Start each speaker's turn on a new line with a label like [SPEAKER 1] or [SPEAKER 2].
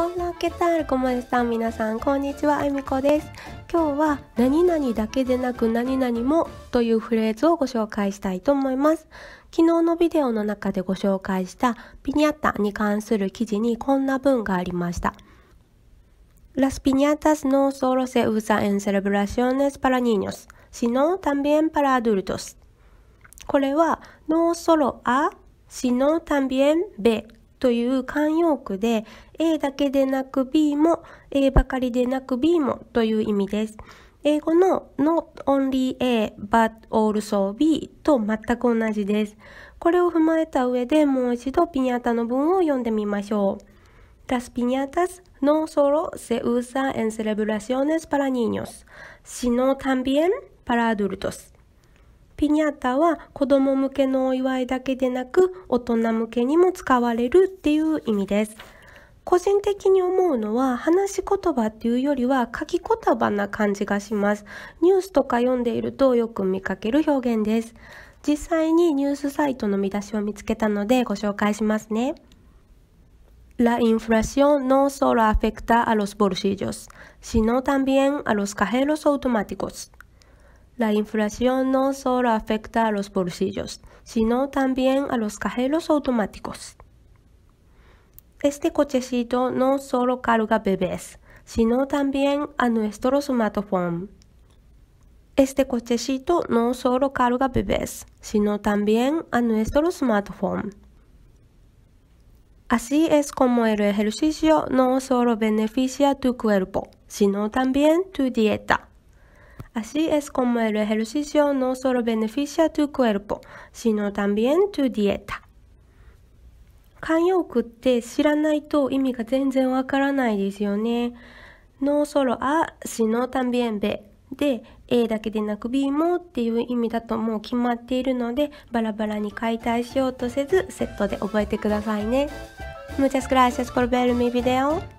[SPEAKER 1] オンラーケタール小松さん皆さんこんにちはあみこです今日は何々だけでなく何々もというフレーズをご紹介したいと思います昨日のビデオの中でご紹介したピニャッタに関する記事にこんな文がありましたラスピニャタスノソロセウザエンセレブラシオネスパラニーニョスシノタンビエンパラアドルトスこれはノーソロあシのータンビエンという慣用句で A だけでなく B も A ばかりでなく B もという意味です。英語の not only A but also B と全く同じです。これを踏まえた上でもう一度ピニャータの文を読んでみましょう。Las piñatas no solo se usa en celebraciones para niños, sino también para adultos. ピニャータは子供向けのお祝いだけでなく大人向けにも使われるっていう意味です。個人的に思うのは話し言葉っていうよりは書き言葉な感じがします。ニュースとか読んでいるとよく見かける表現です。実際にニュースサイトの見出しを見つけたのでご紹介しますね。La inflación no solo afecta a los bolsillos, sino también a los cajeros automáticos. La inflación no solo afecta a los bolsillos, sino también a los cajeros automáticos. Este cochecito no solo carga bebés, sino también a nuestro smartphone. Este cochecito no solo carga bebés, sino también a nuestro smartphone. Así es como el ejercicio no solo beneficia tu cuerpo, sino también tu dieta. Así es como el ejercicio no solo beneficia tu cuerpo, sino también tu dieta. 慣用句って知らないと意味が全然わからないですよね。no solo a, sino también b で A だけでなく B もっていう意味だともう決まっているのでバラバラに解体しようとせずセットで覚えてくださいね。Muchas gracias por ver mi video.